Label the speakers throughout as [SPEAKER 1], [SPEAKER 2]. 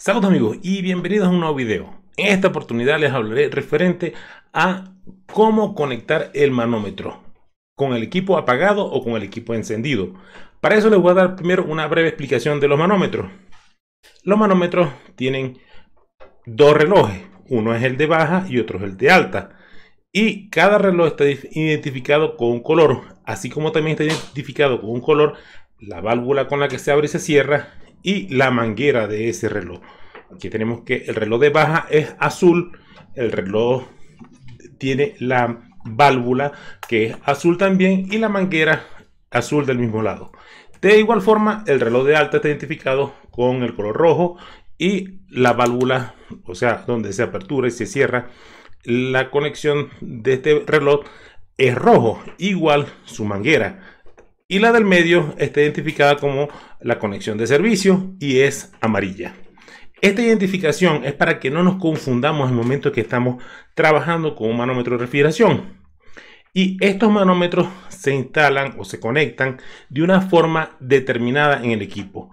[SPEAKER 1] Saludos amigos y bienvenidos a un nuevo video. En esta oportunidad les hablaré referente a cómo conectar el manómetro con el equipo apagado o con el equipo encendido. Para eso les voy a dar primero una breve explicación de los manómetros. Los manómetros tienen dos relojes, uno es el de baja y otro es el de alta. Y cada reloj está identificado con un color, así como también está identificado con un color la válvula con la que se abre y se cierra y la manguera de ese reloj. Aquí tenemos que el reloj de baja es azul, el reloj tiene la válvula que es azul también y la manguera azul del mismo lado. De igual forma, el reloj de alta está identificado con el color rojo y la válvula, o sea, donde se apertura y se cierra la conexión de este reloj es rojo, igual su manguera y la del medio está identificada como la conexión de servicio y es amarilla. Esta identificación es para que no nos confundamos en el momento que estamos trabajando con un manómetro de refrigeración. Y estos manómetros se instalan o se conectan de una forma determinada en el equipo.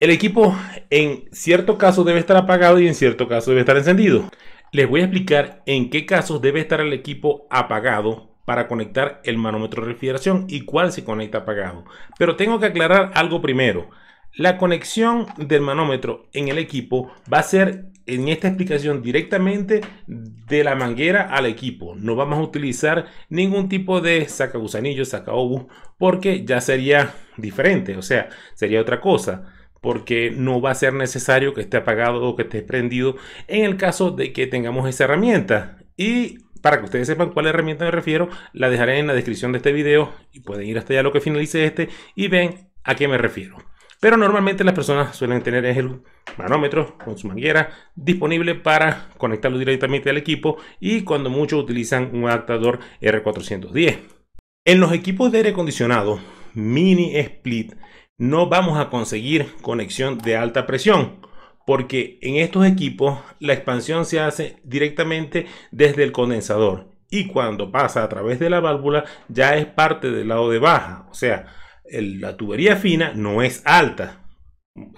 [SPEAKER 1] El equipo en cierto caso debe estar apagado y en cierto caso debe estar encendido. Les voy a explicar en qué casos debe estar el equipo apagado para conectar el manómetro de refrigeración y cuál se conecta apagado. Pero tengo que aclarar algo primero. La conexión del manómetro en el equipo va a ser en esta explicación directamente de la manguera al equipo. No vamos a utilizar ningún tipo de saca sacaobus, porque ya sería diferente, o sea, sería otra cosa porque no va a ser necesario que esté apagado o que esté prendido en el caso de que tengamos esa herramienta. Y para que ustedes sepan cuál herramienta me refiero, la dejaré en la descripción de este video y pueden ir hasta allá lo que finalice este y ven a qué me refiero. Pero normalmente las personas suelen tener el manómetro con su manguera disponible para conectarlo directamente al equipo y cuando mucho utilizan un adaptador R410. En los equipos de aire acondicionado mini split no vamos a conseguir conexión de alta presión porque en estos equipos la expansión se hace directamente desde el condensador y cuando pasa a través de la válvula ya es parte del lado de baja, o sea, la tubería fina no es alta.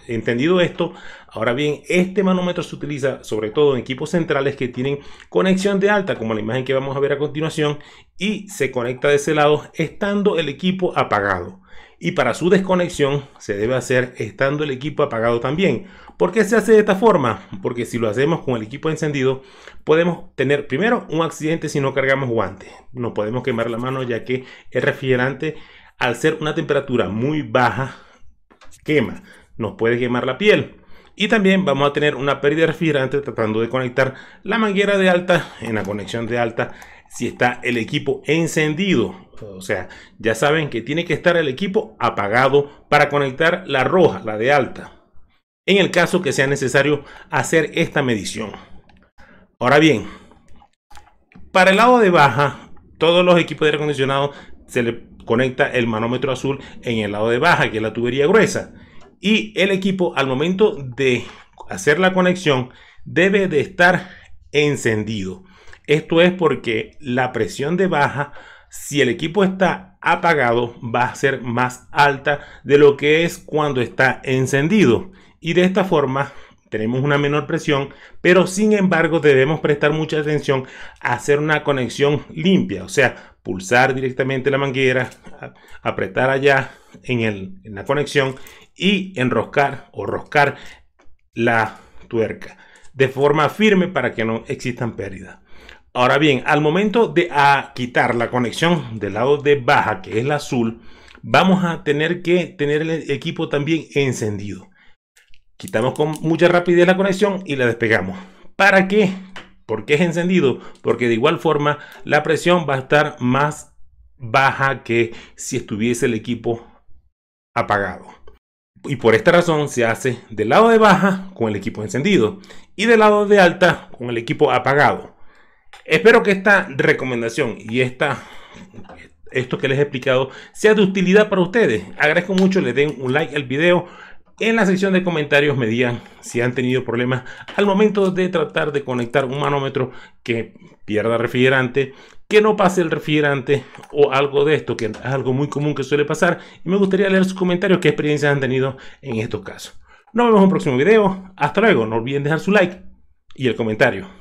[SPEAKER 1] Entendido esto, ahora bien, este manómetro se utiliza sobre todo en equipos centrales que tienen conexión de alta, como la imagen que vamos a ver a continuación, y se conecta de ese lado estando el equipo apagado y para su desconexión se debe hacer estando el equipo apagado también. ¿Por qué se hace de esta forma? Porque si lo hacemos con el equipo encendido, podemos tener primero un accidente si no cargamos guantes. No podemos quemar la mano ya que el refrigerante al ser una temperatura muy baja quema, nos puede quemar la piel. Y también vamos a tener una pérdida de refrigerante tratando de conectar la manguera de alta en la conexión de alta si está el equipo encendido. O sea, ya saben que tiene que estar el equipo apagado para conectar la roja, la de alta, en el caso que sea necesario hacer esta medición. Ahora bien, para el lado de baja, todos los equipos de aire acondicionado se le conecta el manómetro azul en el lado de baja, que es la tubería gruesa. Y el equipo al momento de hacer la conexión debe de estar encendido. Esto es porque la presión de baja, si el equipo está apagado, va a ser más alta de lo que es cuando está encendido. Y de esta forma tenemos una menor presión, pero sin embargo debemos prestar mucha atención a hacer una conexión limpia, o sea, pulsar directamente la manguera, apretar allá en, la conexión y enroscar o roscar la tuerca de forma firme para que no existan pérdidas. Ahora bien, al momento de quitar la conexión del lado de baja, que es la azul, vamos a tener que tener el equipo también encendido. Quitamos con mucha rapidez la conexión y la despegamos. ¿Para qué? Porque es encendido? Porque de igual forma la presión va a estar más baja que si estuviese el equipo apagado. Y por esta razón se hace del lado de baja con el equipo encendido y del lado de alta con el equipo apagado. Espero que esta recomendación y esta, esto que les he explicado sea de utilidad para ustedes. Agradezco mucho, le den un like al video. En la sección de comentarios me digan si han tenido problemas al momento de tratar de conectar un manómetro que pierda refrigerante, que no pase el refrigerante o algo de esto, que es algo muy común que suele pasar. Y me gustaría leer sus comentarios, qué experiencias han tenido en estos casos. Nos vemos en un próximo video. Hasta luego. No olviden dejar su like y el comentario.